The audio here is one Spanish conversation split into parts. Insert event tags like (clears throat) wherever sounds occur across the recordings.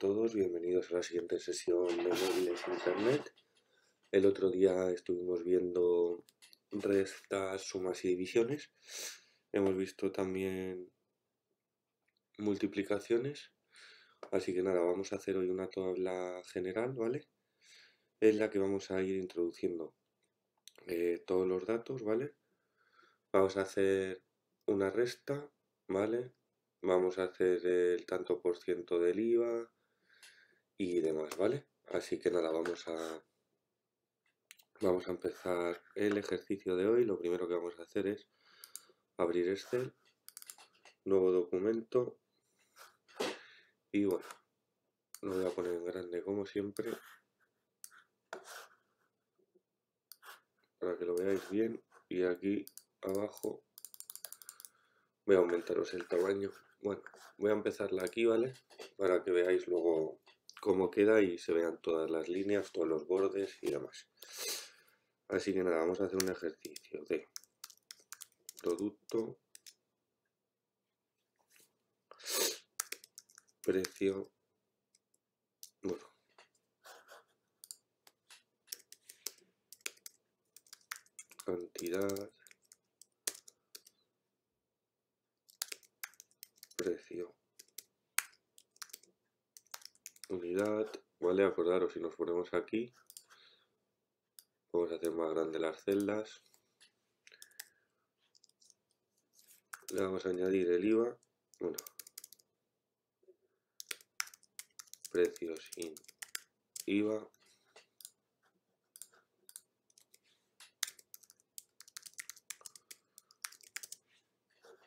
todos, bienvenidos a la siguiente sesión de móviles e internet. El otro día estuvimos viendo restas, sumas y divisiones. Hemos visto también multiplicaciones. Así que nada, vamos a hacer hoy una tabla general, ¿vale? Es la que vamos a ir introduciendo eh, todos los datos, ¿vale? Vamos a hacer una resta, ¿vale? vamos a hacer el tanto por ciento del IVA, y demás, ¿vale? Así que nada, vamos a, vamos a empezar el ejercicio de hoy. Lo primero que vamos a hacer es abrir este nuevo documento y bueno, lo voy a poner en grande como siempre para que lo veáis bien y aquí abajo voy a aumentaros el tamaño bueno, voy a empezarla aquí, ¿vale? para que veáis luego cómo queda y se vean todas las líneas, todos los bordes y demás. Así que nada, vamos a hacer un ejercicio de producto, precio, bueno, cantidad, precio unidad, ¿vale? Acordaros, si nos ponemos aquí, vamos a hacer más grande las celdas. Le vamos a añadir el IVA, bueno, precio sin IVA.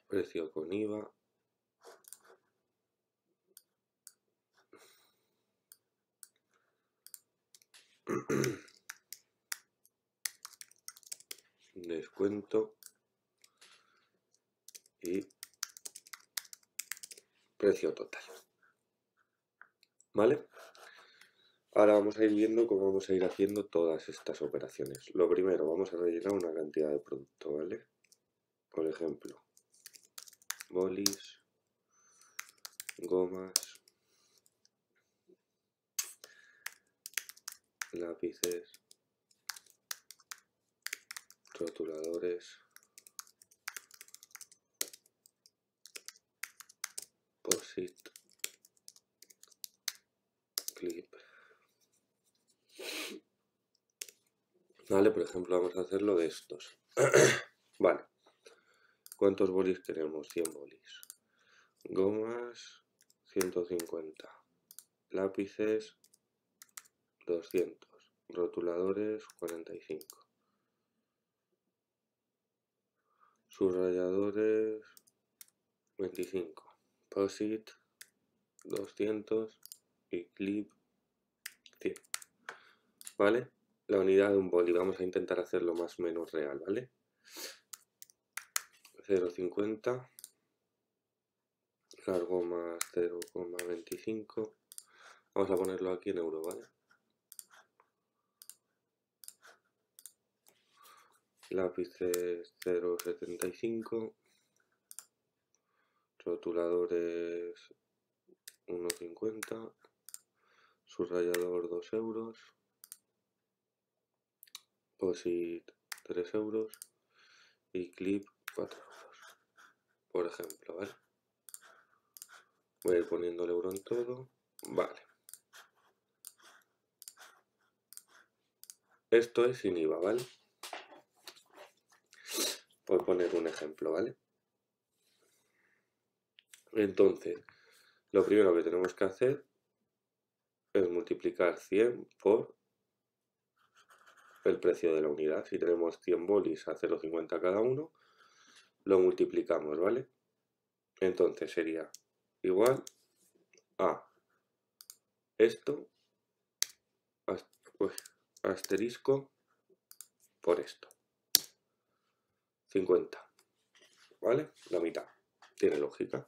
Precio con IVA. total. ¿Vale? Ahora vamos a ir viendo cómo vamos a ir haciendo todas estas operaciones. Lo primero, vamos a rellenar una cantidad de producto, ¿vale? Por ejemplo, bolis, gomas, lápices, rotuladores, Posit clip. Vale, por ejemplo, vamos a hacerlo de estos. (clears throat) vale. ¿Cuántos bolis tenemos? 100 bolis. Gomas, 150. Lápices, 200. Rotuladores, 45. Subrayadores, 25. Deposit 200 y CLIP 100. ¿Vale? La unidad de un boli. Vamos a intentar hacerlo más o menos real, ¿vale? 0,50. Largo más 0,25. Vamos a ponerlo aquí en euro, ¿vale? Lápices 0,75 rotuladores 1,50, subrayador 2 euros, POSIT 3 euros y clip 4 euros, por ejemplo, ¿vale? Voy a ir poniendo el euro en todo, vale. Esto es sin IVA, ¿vale? Voy a poner un ejemplo, ¿vale? Entonces, lo primero que tenemos que hacer es multiplicar 100 por el precio de la unidad. Si tenemos 100 bolis a 0,50 cada uno, lo multiplicamos, ¿vale? Entonces sería igual a esto pues, asterisco por esto. 50. ¿Vale? La mitad. Tiene lógica.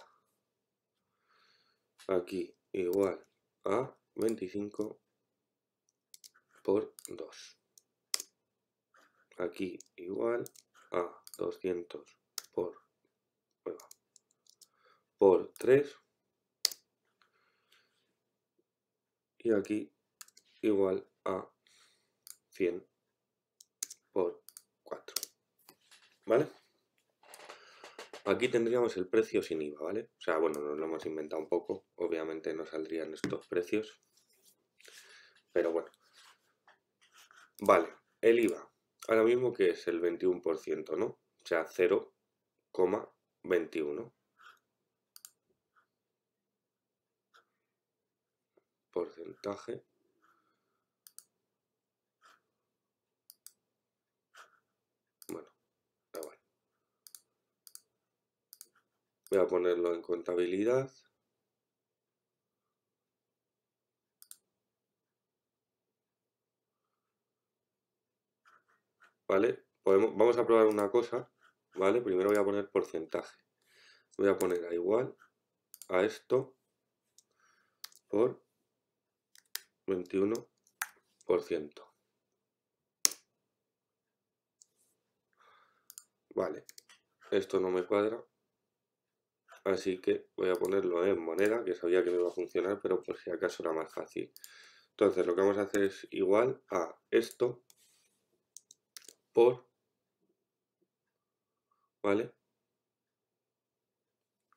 aquí igual a 25 por 2. Aquí igual a 200 por, por 3. Y aquí igual a 100 por 4. ¿Vale? Aquí tendríamos el precio sin IVA, ¿vale? O sea, bueno, nos lo hemos inventado un poco. Obviamente no saldrían estos precios. Pero bueno. Vale, el IVA. Ahora mismo que es el 21%, ¿no? O sea, 0,21%. Porcentaje Voy a ponerlo en contabilidad. ¿Vale? Podemos, vamos a probar una cosa, ¿vale? Primero voy a poner porcentaje. Voy a poner a igual a esto por 21%. Vale, esto no me cuadra, Así que voy a ponerlo en moneda, que sabía que me iba a funcionar, pero por si acaso era más fácil. Entonces lo que vamos a hacer es igual a esto por, ¿vale?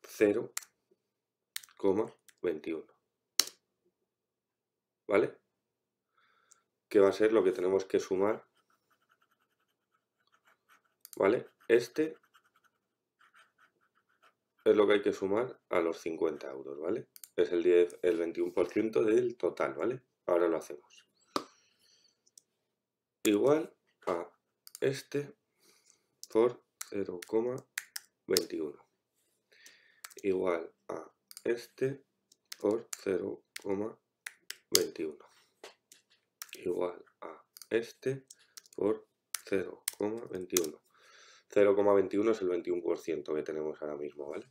0,21. ¿Vale? Que va a ser lo que tenemos que sumar, ¿vale? Este es lo que hay que sumar a los 50 euros, ¿vale? Es el, 10, el 21% del total, ¿vale? Ahora lo hacemos. Igual a este por 0,21. Igual a este por 0,21. Igual a este por 0,21. 0,21 es el 21% que tenemos ahora mismo, ¿vale?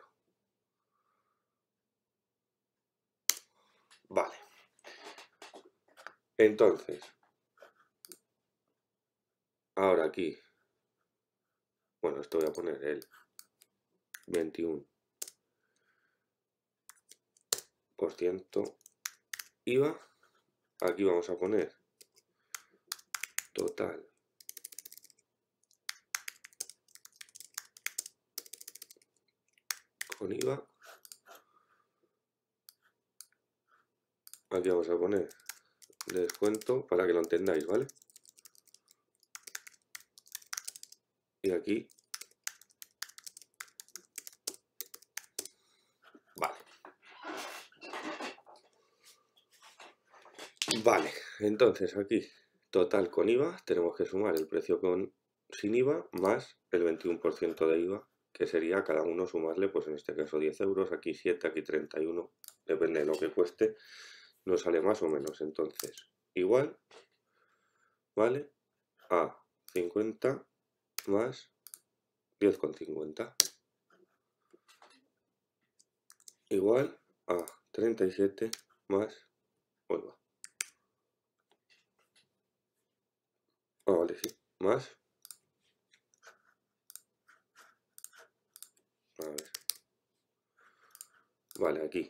Vale. Entonces, ahora aquí, bueno, esto voy a poner el 21% IVA. Aquí vamos a poner total con IVA aquí vamos a poner descuento para que lo entendáis, ¿vale? Y aquí. Vale. Vale, entonces aquí, total con IVA, tenemos que sumar el precio con sin IVA más el 21% de IVA, que sería cada uno sumarle, pues en este caso 10 euros, aquí 7, aquí 31, depende de lo que cueste nos sale más o menos. Entonces, igual, ¿vale? A 50 más 10,50 igual a 37 más... Hoy va. Ah, vale, sí. Más... A ver. Vale, aquí.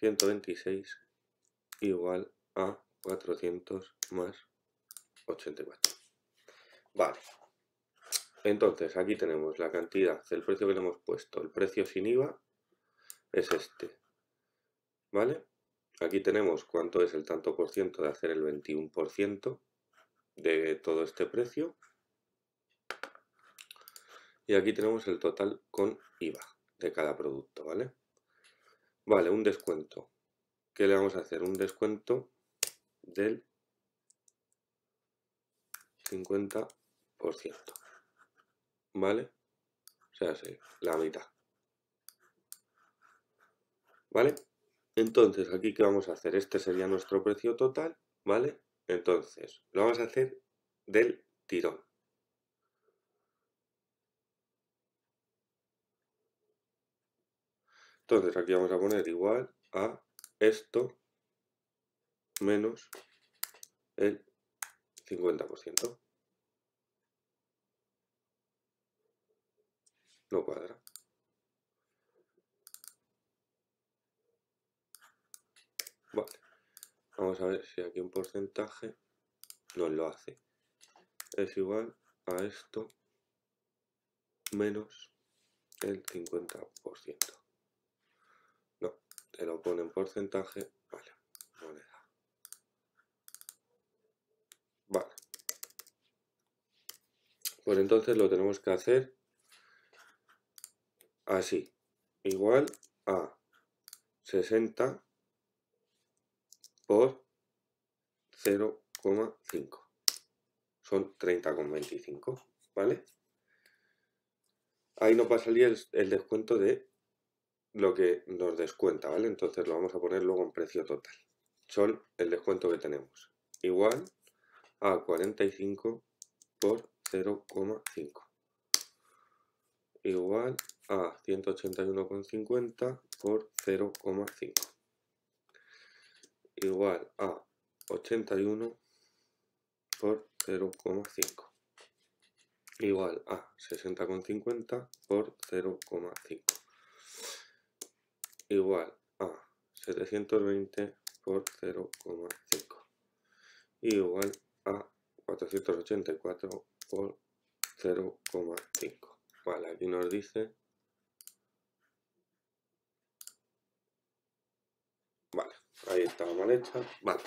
126 igual a 400 más 84. Vale. Entonces, aquí tenemos la cantidad, el precio que le hemos puesto. El precio sin IVA es este. ¿Vale? Aquí tenemos cuánto es el tanto por ciento de hacer el 21% de todo este precio. Y aquí tenemos el total con IVA de cada producto, ¿vale? Vale, un descuento. ¿Qué le vamos a hacer? Un descuento del 50%. ¿Vale? O sea, sí, la mitad. ¿Vale? Entonces, aquí qué vamos a hacer? Este sería nuestro precio total, ¿vale? Entonces, lo vamos a hacer del tirón. Entonces aquí vamos a poner igual a esto menos el 50%. Lo cuadra. Vale. Vamos a ver si aquí un porcentaje nos lo hace. Es igual a esto menos el 50% se lo pone en porcentaje, vale, Vale. Pues entonces lo tenemos que hacer así. Igual a 60 por 0,5. Son 30,25, ¿vale? Ahí no a salir el descuento de lo que nos descuenta, ¿vale? Entonces lo vamos a poner luego en precio total. Son el descuento que tenemos. Igual a 45 por 0,5. Igual a 181,50 por 0,5. Igual a 81 por 0,5 igual a 60,50 por 0,5 igual a 720 por 0,5 igual a 484 por 0,5 vale, aquí nos dice vale, ahí está mal hecha vale,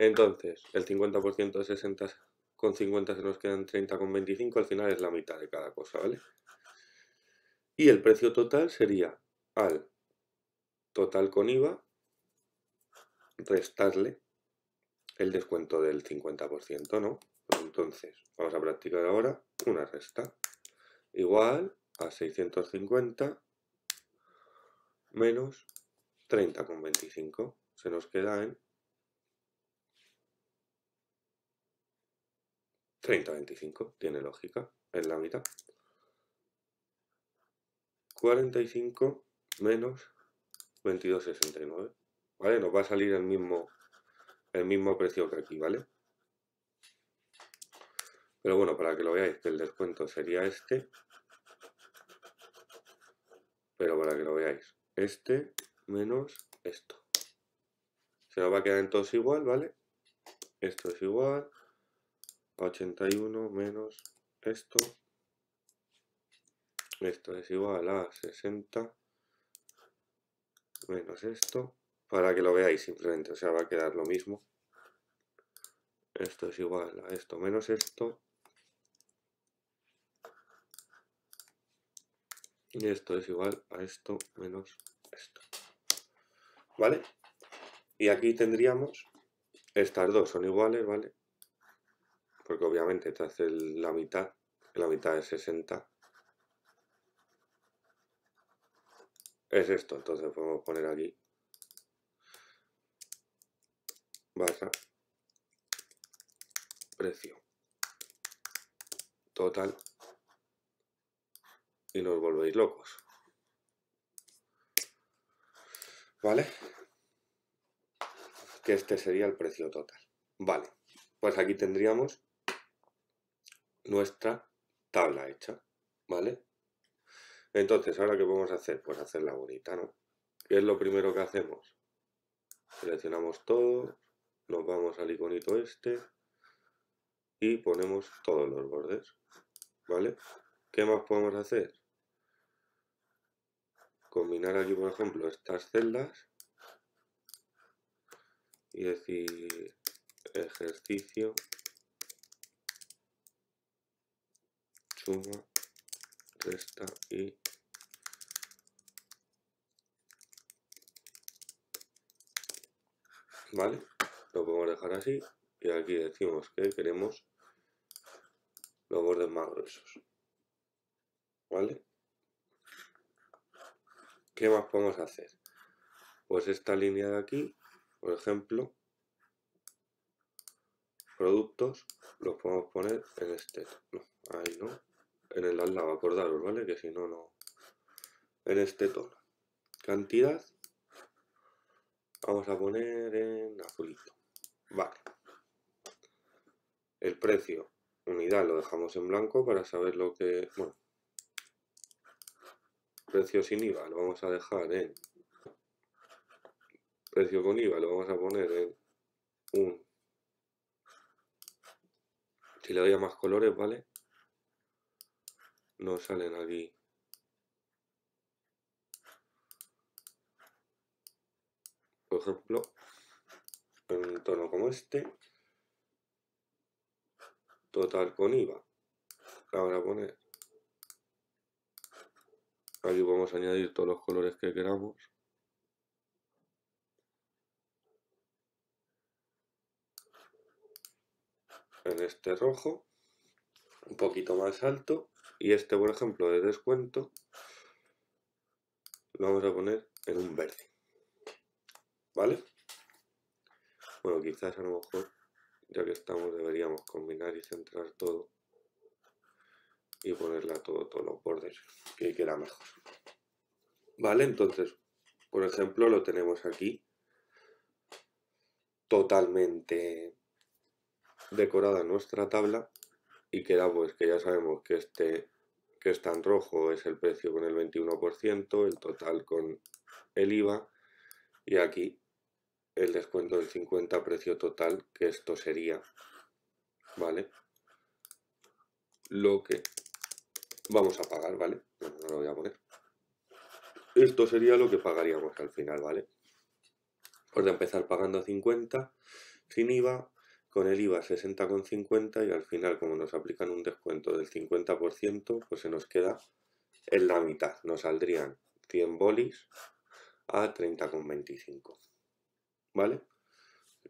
entonces el 50% de 60 con 50 se nos quedan 30 con 25 al final es la mitad de cada cosa, ¿vale? y el precio total sería al total con IVA, restarle el descuento del 50%, ¿no? entonces, vamos a practicar ahora una resta. Igual a 650 menos 30,25. Se nos queda en 30,25. Tiene lógica. Es la mitad. 45 menos 22.69, ¿vale? Nos va a salir el mismo, el mismo precio que aquí, ¿vale? Pero bueno, para que lo veáis, que el descuento sería este. Pero para que lo veáis, este menos esto. Se nos va a quedar en igual, ¿vale? Esto es igual 81 menos esto. Esto es igual a 60 menos esto, para que lo veáis simplemente, o sea, va a quedar lo mismo. Esto es igual a esto menos esto. Y esto es igual a esto menos esto. ¿Vale? Y aquí tendríamos, estas dos son iguales, ¿vale? Porque obviamente te hace la mitad, la mitad es 60, es esto, entonces podemos poner aquí barra precio total y nos volvéis locos. ¿Vale? Que este sería el precio total. Vale, pues aquí tendríamos nuestra tabla hecha, ¿vale? Entonces, ¿ahora qué podemos hacer? Pues hacerla bonita, ¿no? ¿Qué es lo primero que hacemos? Seleccionamos todo, nos vamos al iconito este y ponemos todos los bordes, ¿vale? ¿Qué más podemos hacer? Combinar aquí, por ejemplo, estas celdas y decir ejercicio suma, resta y ¿vale? Lo podemos dejar así y aquí decimos que queremos los bordes más gruesos, ¿vale? ¿Qué más podemos hacer? Pues esta línea de aquí, por ejemplo, productos, los podemos poner en este, no, ahí no, en el al lado, acordaros, ¿vale? Que si no, no, en este tono. Cantidad, Vamos a poner en azulito. Vale. El precio, unidad, lo dejamos en blanco para saber lo que... Bueno. Precio sin IVA, lo vamos a dejar en... Precio con IVA, lo vamos a poner en un... Si le doy a más colores, ¿vale? No salen aquí por ejemplo, en un tono como este, total con IVA. Ahora poner, vamos a añadir todos los colores que queramos. En este rojo, un poquito más alto, y este, por ejemplo, de descuento, lo vamos a poner en un verde. ¿Vale? Bueno, quizás a lo mejor, ya que estamos, deberíamos combinar y centrar todo. Y ponerla todo, todos los bordes, que queda mejor. ¿Vale? Entonces, por ejemplo, lo tenemos aquí. Totalmente decorada nuestra tabla. Y queda pues que ya sabemos que este que está en rojo es el precio con el 21%, el total con el IVA y aquí el descuento del 50 precio total, que esto sería, ¿vale? Lo que vamos a pagar, ¿vale? No, lo voy a poner. Esto sería lo que pagaríamos al final, ¿vale? Pues de empezar pagando 50 sin IVA, con el IVA 60,50 y al final como nos aplican un descuento del 50%, pues se nos queda en la mitad. Nos saldrían 100 bolis a 30,25. ¿vale?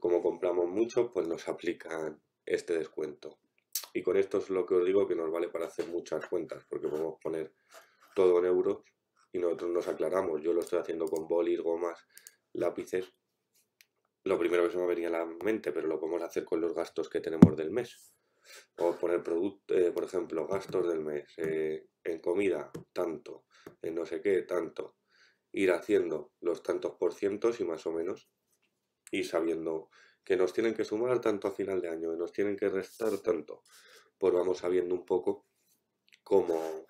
Como compramos mucho pues nos aplican este descuento. Y con esto es lo que os digo que nos vale para hacer muchas cuentas, porque podemos poner todo en euros y nosotros nos aclaramos. Yo lo estoy haciendo con bolis, gomas, lápices. Lo primero que se me venía a la mente, pero lo podemos hacer con los gastos que tenemos del mes. O poner, producto, eh, por ejemplo, gastos del mes. Eh, en comida, tanto. En no sé qué, tanto. Ir haciendo los tantos por cientos y más o menos y sabiendo que nos tienen que sumar tanto a final de año, que nos tienen que restar tanto, pues vamos sabiendo un poco cómo,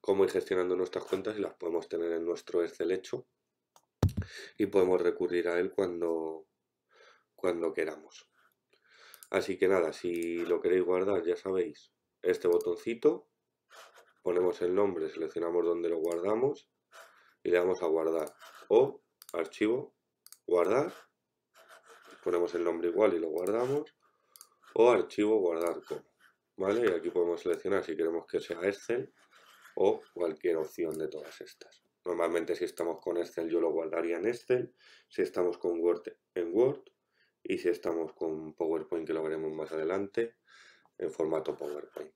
cómo ir gestionando nuestras cuentas y las podemos tener en nuestro Excel hecho y podemos recurrir a él cuando, cuando queramos. Así que nada, si lo queréis guardar, ya sabéis, este botoncito, ponemos el nombre, seleccionamos donde lo guardamos y le damos a guardar o archivo guardar, ponemos el nombre igual y lo guardamos, o archivo guardar como, ¿vale? Y aquí podemos seleccionar si queremos que sea Excel o cualquier opción de todas estas. Normalmente si estamos con Excel yo lo guardaría en Excel, si estamos con Word en Word y si estamos con PowerPoint que lo veremos más adelante en formato PowerPoint.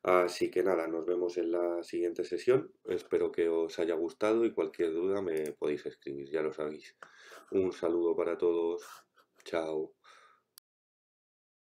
Así que nada, nos vemos en la siguiente sesión. Espero que os haya gustado y cualquier duda me podéis escribir, ya lo sabéis. Un saludo para todos. Chao.